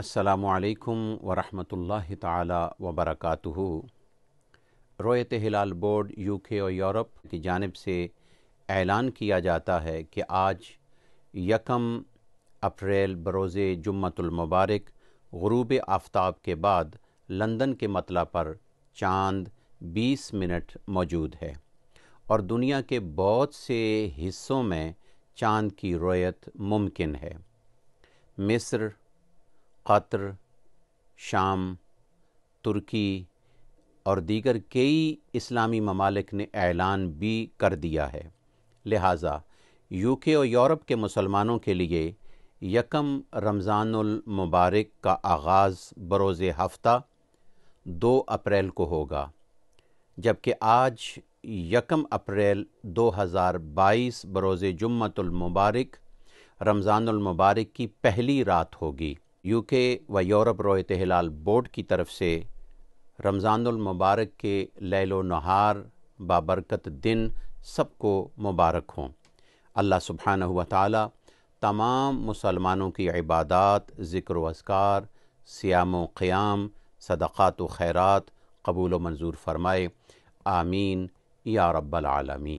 السلام علیکم ورحمۃ اللہ تعالی وبرکاتہ رویت ہلال بورڈ یو کے اور یورپ کی جانب سے اعلان کیا جاتا ہے کہ آج یکم اپریل بروز جمعۃ المبارک غروب آفتاب کے بعد لندن کے مطلع پر چاند بیس منٹ موجود ہے اور دنیا کے بہت سے حصوں میں چاند کی رویت ممکن ہے مصر قطر شام ترکی اور دیگر کئی اسلامی ممالک نے اعلان بھی کر دیا ہے لہٰذا یو کے اور یورپ کے مسلمانوں کے لیے یکم رمضان المبارک کا آغاز بروز ہفتہ دو اپریل کو ہوگا جبکہ آج یکم اپریل دو ہزار بائیس بروز جمعت المبارک رمضان المبارک کی پہلی رات ہوگی یو کے و یورپ ہلال بورڈ کی طرف سے رمضان المبارک کے لیل و نہار بابرکت دن سب کو مبارک ہوں اللہ سبحانہ و تعالی تمام مسلمانوں کی عبادات ذکر و اذکار سیام و قیام صدقات و خیرات قبول و منظور فرمائے آمین یا رب العالمین